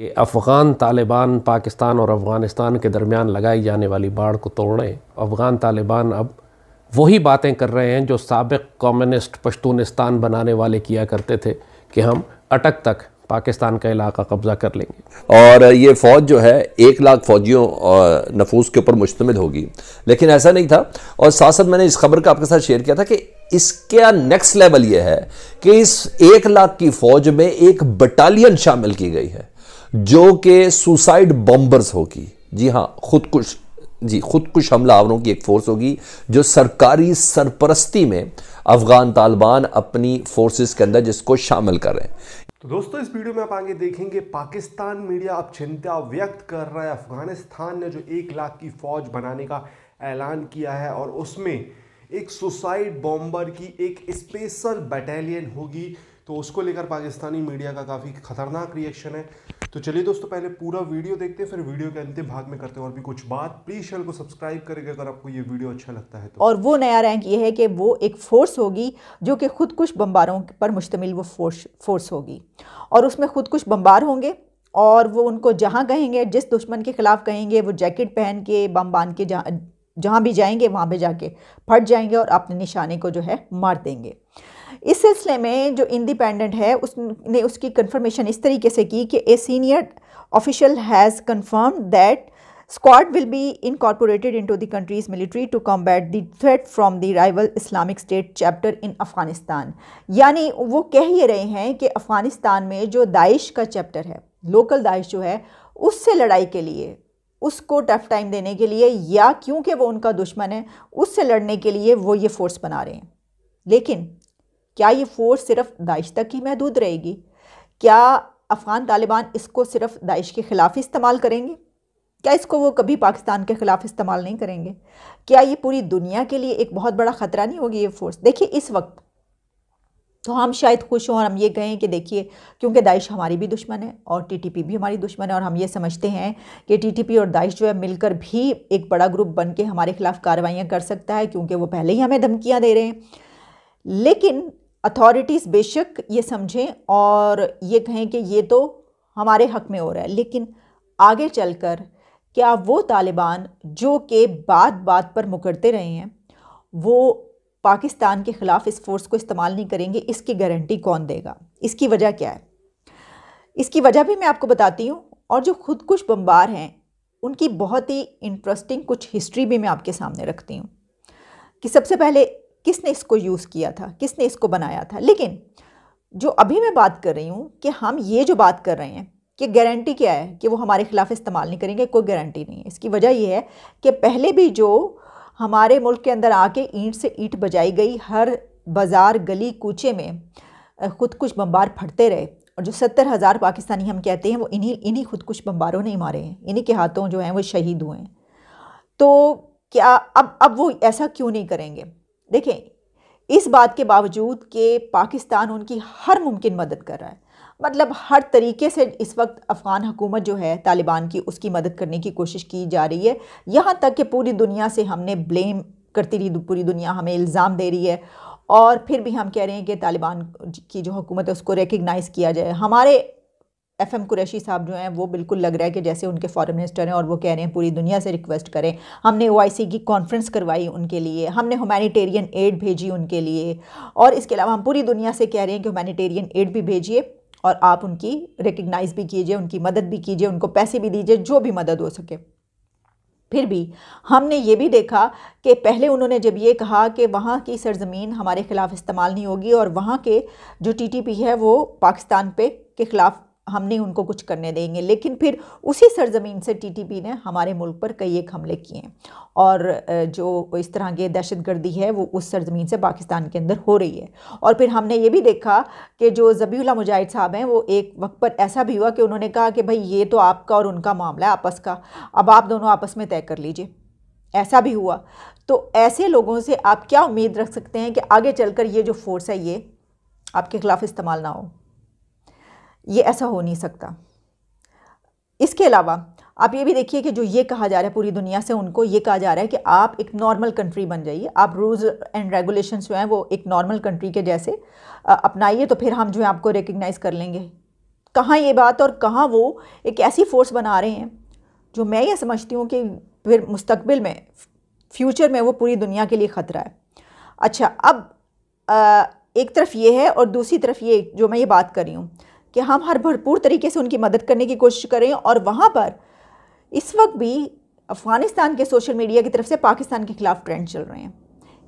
कि अफ़गान तालिबान पाकिस्तान और अफ़गानिस्तान के दरमियान लगाई जाने वाली बाढ़ को तोड़ें अफ़गान तालिबान अब वही बातें कर रहे हैं जो सबक कम्युनिस्ट पश्तूनिस्तान बनाने वाले किया करते थे कि हम अटक तक पाकिस्तान का इलाका कब्ज़ा कर लेंगे और ये फ़ौज जो है एक लाख फ़ौजियों नफूस के ऊपर मुश्तमिल होगी लेकिन ऐसा नहीं था और साथ साथ मैंने इस खबर का आपके साथ शेयर किया था कि इसका नेक्स्ट लेवल ये है कि इस एक लाख की फ़ौज में एक बटालियन शामिल की गई है जो कि सुसाइड बॉम्बर्स होगी जी हाँ खुदकुश जी खुदकुश हमलावरों की एक फ़ोर्स होगी जो सरकारी सरपरस्ती में अफ़गान तालिबान अपनी फोर्सेस के अंदर जिसको शामिल कर रहे हैं तो दोस्तों इस वीडियो में आप आगे देखेंगे पाकिस्तान मीडिया अब चिंता व्यक्त कर रहा है अफगानिस्तान ने जो एक लाख की फौज बनाने का ऐलान किया है और उसमें एक सुसाइड बॉम्बर की एक स्पेशल बटालियन होगी तो उसको लेकर पाकिस्तानी मीडिया का काफ़ी खतरनाक रिएक्शन है तो चलिए दोस्तों पहले पूरा वीडियो देखते हैं फिर वीडियो के अंतिम भाग में करते हैं और भी कुछ बात प्लीज चैनल को सब्सक्राइब करेंगे अगर आपको ये वीडियो अच्छा लगता है तो और वो नया रैंक ये है कि वो एक फोर्स होगी जो कि खुद कुछ बम्बारों पर मुश्तमिल वो फोर्स फोर्स होगी और उसमें खुद कुछ बम्बार होंगे और वो उनको जहाँ कहेंगे जिस दुश्मन के ख़िलाफ़ कहेंगे वो जैकेट पहन के बम बांध के जहाँ जहाँ भी जाएंगे वहाँ पर जाके फट जाएंगे और अपने निशाने को जो है मार देंगे इस सिलसिले में जो इंडिपेंडेंट है उसने उसकी कन्फर्मेशन इस तरीके से की कि a senior official has confirmed that squad will be incorporated into the country's military to combat the threat from the Islamic State chapter in Afghanistan यानी वो कह ही रहे हैं कि अफ़गानिस्तान में जो दाइश का चैप्टर है लोकल दाइश जो है उससे लड़ाई के लिए उसको टफ टाइम देने के लिए या क्योंकि वो उनका दुश्मन है उससे लड़ने के लिए वो ये फ़ोर्स बना रहे हैं लेकिन क्या ये फ़ोर्स सिर्फ दाइश तक ही महदूद रहेगी क्या अफ़गान तालिबान इसको सिर्फ दाइश के ख़िलाफ़ ही इस्तेमाल करेंगे क्या इसको वो कभी पाकिस्तान के ख़िलाफ़ इस्तेमाल नहीं करेंगे क्या ये पूरी दुनिया के लिए एक बहुत बड़ा ख़तरा नहीं होगी ये फ़ोर्स देखिए इस वक्त तो हम शायद खुश हों और हम ये कहें कि देखिए क्योंकि दाइश हमारी भी दुश्मन है और टीटीपी भी हमारी दुश्मन है और हम ये समझते हैं कि टीटीपी और दाइश जो है मिलकर भी एक बड़ा ग्रुप बन के हमारे खिलाफ़ कार्रवाइयाँ कर सकता है क्योंकि वो पहले ही हमें धमकियाँ दे रहे हैं लेकिन अथॉरिटीज़ बेशक ये समझें और ये कहें कि ये तो हमारे हक में हो रहा है लेकिन आगे चलकर क्या वो तालिबान जो कि बात बात पर मुकरते रहे हैं वो पाकिस्तान के ख़िलाफ़ इस फोर्स को इस्तेमाल नहीं करेंगे इसकी गारंटी कौन देगा इसकी वजह क्या है इसकी वजह भी मैं आपको बताती हूँ और जो खुदकुश बम्बार हैं उनकी बहुत ही इंटरेस्टिंग कुछ हिस्ट्री भी मैं आपके सामने रखती हूँ कि सबसे पहले किसने इसको यूज़ किया था किसने इसको बनाया था लेकिन जो अभी मैं बात कर रही हूँ कि हम ये जो बात कर रहे हैं कि गारंटी क्या है कि वो हमारे ख़िलाफ़ इस्तेमाल नहीं करेंगे कोई गारंटी नहीं है इसकी वजह यह है कि पहले भी जो हमारे मुल्क के अंदर आके ईंट से ईंट बजाई गई हर बाज़ार गली कूचे में खुद कुछ बम्बार फटते रहे और जो सत्तर हज़ार पाकिस्तानी हम कहते हैं वो इन्हीं इन्हीं खुद कुछ बम्बारों ने मारे हैं इन्हीं के हाथों जो हैं वो शहीद हुए हैं तो क्या अब अब वो ऐसा क्यों नहीं करेंगे देखें इस बात के बावजूद कि पाकिस्तान उनकी हर मुमकिन मदद कर रहा है मतलब हर तरीके से इस वक्त अफ़गान हुकूमत जो है तालिबान की उसकी मदद करने की कोशिश की जा रही है यहाँ तक कि पूरी दुनिया से हमने ब्लेम करती रही पूरी दुनिया हमें इल्ज़ाम दे रही है और फिर भी हम कह रहे हैं कि तालिबान की जो हुकूमत है उसको रिकगनाइज़ किया जाए हमारे एफ एम कुरैशी साहब जो हैं वो बिल्कुल लग रहा है कि जैसे उनके फॉरेन मिनिस्टर हैं और वो कह रहे हैं पूरी दुनिया से रिक्वेस्ट करें हमने ओ की कॉन्फ्रेंस करवाई उनके लिए हमने ह्यूमैनिटेरियन एड भेजी उनके लिए और इसके अलावा हम पूरी दुनिया से कह रहे हैं कि ह्यूमैनिटेरियन एड भी भेजिए और आप उनकी रिकगनाइज़ भी कीजिए उनकी मदद भी कीजिए उनको पैसे भी दीजिए जो भी मदद हो सके फिर भी हमने ये भी देखा कि पहले उन्होंने जब ये कहा कि वहाँ की सरजमीन हमारे ख़िलाफ़ इस्तेमाल नहीं होगी और वहाँ के जो टीटीपी है वो पाकिस्तान पे के ख़िलाफ़ हम नहीं उनको कुछ करने देंगे लेकिन फिर उसी सरजमीन से टीटीपी ने हमारे मुल्क पर कई एक हमले किए हैं और जो इस तरह की दहशत गर्दी है वो उस सरजमीन से पाकिस्तान के अंदर हो रही है और फिर हमने ये भी देखा कि जो जबीला मुजाहिद साहब हैं वो एक वक्त पर ऐसा भी हुआ कि उन्होंने कहा कि भाई ये तो आपका और उनका मामला है आपस का अब आप दोनों आपस में तय कर लीजिए ऐसा भी हुआ तो ऐसे लोगों से आप क्या उम्मीद रख सकते हैं कि आगे चलकर ये जो फोर्स है ये आपके खिलाफ इस्तेमाल ना हो ये ऐसा हो नहीं सकता इसके अलावा आप ये भी देखिए कि जो ये कहा जा रहा है पूरी दुनिया से उनको ये कहा जा रहा है कि आप एक नॉर्मल कंट्री बन जाइए आप रूल्स एंड रेगुलेशन जो हैं वो एक नॉर्मल कंट्री के जैसे अपनाइए तो फिर हम जो है आपको रिकग्नाइज़ कर लेंगे कहाँ ये बात और कहाँ वो एक ऐसी फ़ोर्स बना रहे हैं जो मैं ये समझती हूँ कि फिर मुस्तबिल में फ्यूचर में वो पूरी दुनिया के लिए ख़तरा है अच्छा अब आ, एक तरफ ये है और दूसरी तरफ ये जो मैं ये बात कर रही हूँ कि हम हर भरपूर तरीके से उनकी मदद करने की कोशिश करें और वहाँ पर इस वक्त भी अफ़गानिस्तान के सोशल मीडिया की तरफ से पाकिस्तान के ख़िलाफ़ ट्रेंड चल रहे हैं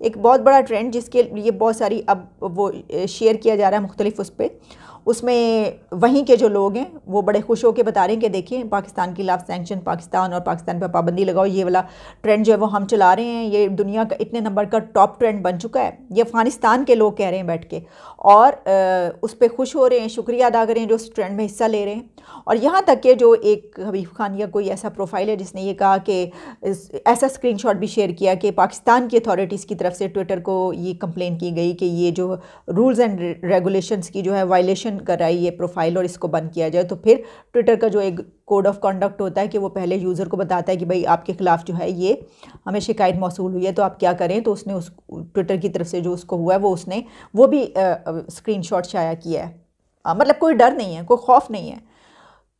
एक बहुत बड़ा ट्रेंड जिसके लिए बहुत सारी अब वो शेयर किया जा रहा है मुख्तलिफ उस पर उसमें वहीं के जो लोग हैं वो बड़े खुश होकर बता रहे हैं कि देखिए पाकिस्तान के खिलाफ सेंक्शन पाकिस्तान और पाकिस्तान पर पाबंदी लगाओ ये वाला ट्रेंड जो है वो हम चला रहे हैं ये दुनिया का इतने नंबर का टॉप ट्रेंड बन चुका है ये अफ़गानिस्तान के लोग कह रहे हैं बैठ के और आ, उस पर खुश हो रहे हैं शुक्रिया अदा कर रहे हैं जो उस ट्रेंड में हिस्सा ले रहे हैं और यहाँ तक के जो एक हबीफ़ खान या कोई ऐसा प्रोफाइल है जिसने ये कहा कि ऐसा शॉट भी शेयर किया कि पाकिस्तान की अथॉरिटीज़ की तरफ से ट्विटर को ये कंप्लेन की गई कि ये जो रूल्स एंड रेगुलेशन की जो है वायलेशन कराई ये प्रोफाइल और इसको बंद किया जाए तो फिर ट्विटर का जो एक कोड ऑफ कंडक्ट होता है कि वो पहले यूज़र को बताता है कि भाई आपके खिलाफ जो है ये हमें शिकायत मौसू हुई है तो आप क्या करें तो उसने उस ट्विटर की तरफ से जो उसको हुआ है वो उसने वो भी स्क्रीन शाया किया है आ, मतलब कोई डर नहीं है कोई खौफ नहीं है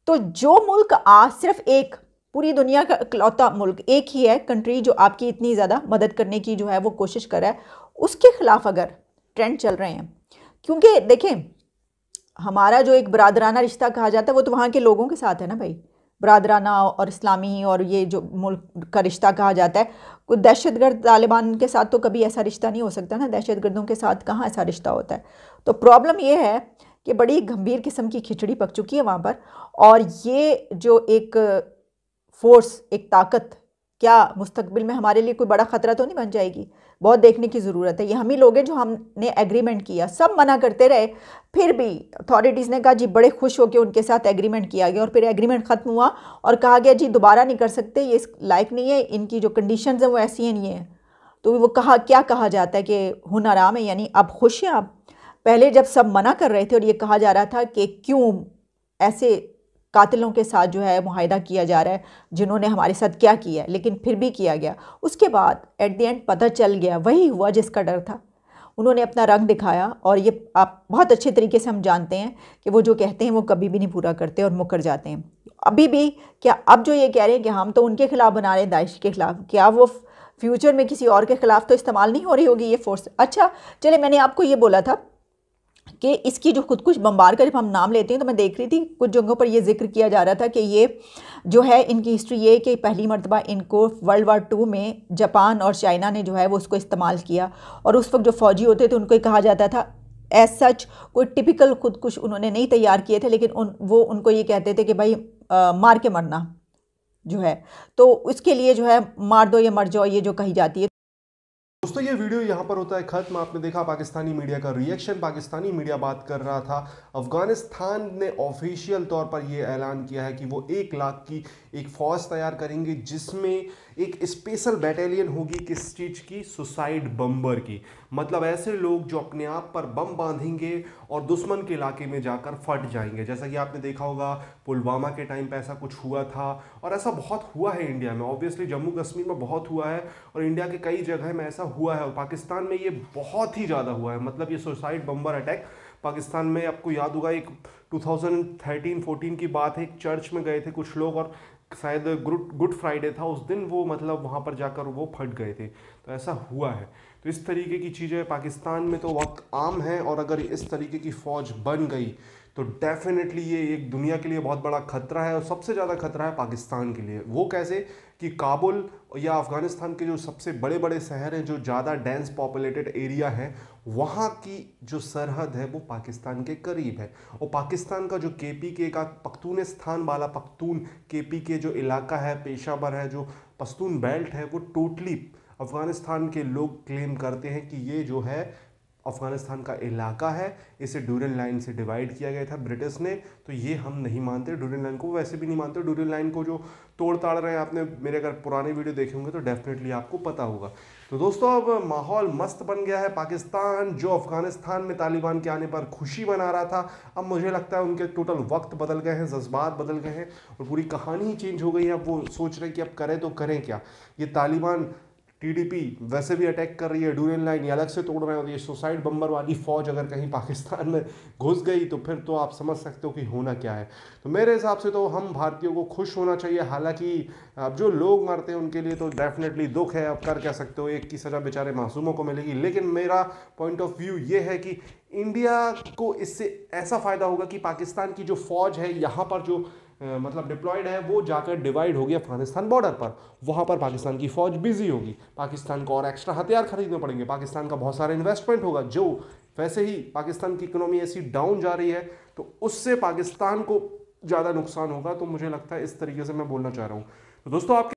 तो जो मुल्क आज सिर्फ एक पूरी दुनिया का इकलौता मुल्क एक ही है कंट्री जो आपकी इतनी ज़्यादा मदद करने की जो है वो कोशिश कर रहा है उसके ख़िलाफ़ अगर ट्रेंड चल रहे हैं क्योंकि देखें हमारा जो एक बरदराना रिश्ता कहा जाता है वो तो वहाँ के लोगों के साथ है ना भाई बरदराना और इस्लामी और ये जो मुल्क का रिश्ता कहा जाता है कोई दहशत गर्द तालिबान के साथ तो कभी ऐसा रिश्ता नहीं हो सकता ना दहशत गर्दों के साथ कहाँ ऐसा रिश्ता होता है तो प्रॉब्लम ये है कि बड़ी गंभीर किस्म की खिचड़ी पक चुकी है वहाँ पर और ये जो एक फ़ोर्स एक ताकत क्या मुस्तबिल में हमारे लिए कोई बड़ा ख़तरा तो नहीं बन जाएगी बहुत देखने की ज़रूरत है ये हम ही लोग हैं जो हमने एग्रीमेंट किया सब मना करते रहे फिर भी अथॉरिटीज़ ने कहा जी बड़े खुश होकर उनके साथ एग्रीमेंट किया गया और फिर एग्रीमेंट ख़त्म हुआ और कहा गया जी दोबारा नहीं कर सकते ये लाइक नहीं है इनकी जो कंडीशन हैं वो ऐसी ही नहीं है तो वो कहा क्या कहा जाता है कि हुन आराम है यानी अब खुश हैं आप पहले जब सब मना कर रहे थे और ये कहा जा रहा था कि क्यों ऐसे कातिलों के साथ जो है माहिदा किया जा रहा है जिन्होंने हमारे साथ क्या किया है लेकिन फिर भी किया गया उसके बाद एट द एंड पता चल गया वही हुआ जिसका डर था उन्होंने अपना रंग दिखाया और ये आप बहुत अच्छे तरीके से हम जानते हैं कि वो जो कहते हैं वो कभी भी नहीं पूरा करते और मुकर जाते हैं अभी भी क्या अब जो ये कह रहे हैं कि हम तो उनके ख़िलाफ़ बना रहे हैं दाइश के ख़िलाफ़ क्या वो फ्यूचर में किसी और के ख़िलाफ़ तो इस्तेमाल नहीं हो रही होगी ये फ़ोर्स अच्छा चले मैंने आपको ये बोला था कि इसकी जो खुदकुश बम्बार का जब हम नाम लेते हैं तो मैं देख रही थी कुछ जगहों पर यह जिक्र किया जा रहा था कि ये जो है इनकी हिस्ट्री ये कि पहली मरतबा इनको वर्ल्ड वार टू में जापान और चाइना ने जो है वो उसको इस्तेमाल किया और उस वक्त जो फ़ौजी होते थे उनको कहा जाता था एज सच कोई टिपिकल खुदकुश उन्होंने नहीं तैयार किए थे लेकिन उन वो उनको ये कहते थे कि भाई आ, मार के मरना जो है तो उसके लिए जो है मार दो या मर जाओ ये जो कही जाती है दोस्तों ये वीडियो यहाँ पर होता है ख़त्म आपने देखा पाकिस्तानी मीडिया का रिएक्शन पाकिस्तानी मीडिया बात कर रहा था अफगानिस्तान ने ऑफिशियल तौर पर यह ऐलान किया है कि वो एक लाख की एक फ़ौज तैयार करेंगे जिसमें एक स्पेशल बैटालियन होगी किस चीज़ की सुसाइड बम्बर की मतलब ऐसे लोग जो अपने आप पर बम बांधेंगे और दुश्मन के इलाके में जाकर फट जाएंगे जैसा कि आपने देखा होगा पुलवामा के टाइम पर ऐसा कुछ हुआ था और ऐसा बहुत हुआ है इंडिया में ऑब्वियसली जम्मू कश्मीर में बहुत हुआ है और इंडिया के कई जगह में ऐसा हुआ हुआ है और पाकिस्तान में ये बहुत ही ज़्यादा हुआ है मतलब ये सुसाइड बम्बर अटैक पाकिस्तान में आपको याद होगा एक 2013-14 की बात है एक चर्च में गए थे कुछ लोग और शायद गुड गुड फ्राइडे था उस दिन वो मतलब वहाँ पर जाकर वो फट गए थे तो ऐसा हुआ है तो इस तरीके की चीज़ें पाकिस्तान में तो वक्त आम है और अगर इस तरीके की फ़ौज बन गई तो डेफिनेटली ये एक दुनिया के लिए बहुत बड़ा खतरा है और सबसे ज़्यादा खतरा है पाकिस्तान के लिए वो कैसे कि काबुल या अफ़गानिस्तान के जो सबसे बड़े बड़े शहर हैं जो ज़्यादा डेंस पॉपुलेटेड एरिया है वहाँ की जो सरहद है वो पाकिस्तान के करीब है और पाकिस्तान का जो के पी के का स्थान वाला पख्तून के पी के जो इलाका है पेशावर है जो पस्तून बेल्ट है वो टोटली totally अफ़गानिस्तान के लोग क्लेम करते हैं कि ये जो है अफ़गानिस्तान का इलाका है इसे ड्यूरल लाइन से डिवाइड किया गया था ब्रिटिश ने तो ये हम नहीं मानते ड्यूरल लाइन को वैसे भी नहीं मानते ड्यूरल लाइन को जो तोड़ ताड़ रहे हैं आपने मेरे अगर पुराने वीडियो देखे होंगे तो डेफिनेटली आपको पता होगा तो दोस्तों अब माहौल मस्त बन गया है पाकिस्तान जो अफ़गानिस्तान में तालिबान के आने पर खुशी मना रहा था अब मुझे लगता है उनके टोटल वक्त बदल गए हैं जज्बात बदल गए हैं और पूरी कहानी ही चेंज हो गई है अब वो सोच रहे हैं कि अब करें तो करें क्या ये तालिबान टीडीपी वैसे भी अटैक कर रही है डूरेल लाइन ये अलग से तोड़ रहे हैं और ये सुसाइड बम्बर वाली फ़ौज अगर कहीं पाकिस्तान में घुस गई तो फिर तो आप समझ सकते हो कि होना क्या है तो मेरे हिसाब से तो हम भारतीयों को खुश होना चाहिए हालांकि अब जो लोग मरते हैं उनके लिए तो डेफिनेटली दुख है आप कर कह सकते हो एक की सज़ा बेचारे मासूमों को मिलेगी लेकिन मेरा पॉइंट ऑफ व्यू ये है कि इंडिया को इससे ऐसा फ़ायदा होगा कि पाकिस्तान की जो फ़ौज है यहाँ पर जो मतलब डिप्लॉयड है वो जाकर डिवाइड होगी अफगानिस्तान बॉर्डर पर वहाँ पर पाकिस्तान की फ़ौज बिजी होगी पाकिस्तान को और एक्स्ट्रा हथियार खरीदने पड़ेंगे पाकिस्तान का बहुत सारा इन्वेस्टमेंट होगा जो वैसे ही पाकिस्तान की इकोनॉमी ऐसी डाउन जा रही है तो उससे पाकिस्तान को ज़्यादा नुकसान होगा तो मुझे लगता है इस तरीके से मैं बोलना चाह रहा हूँ तो दोस्तों आप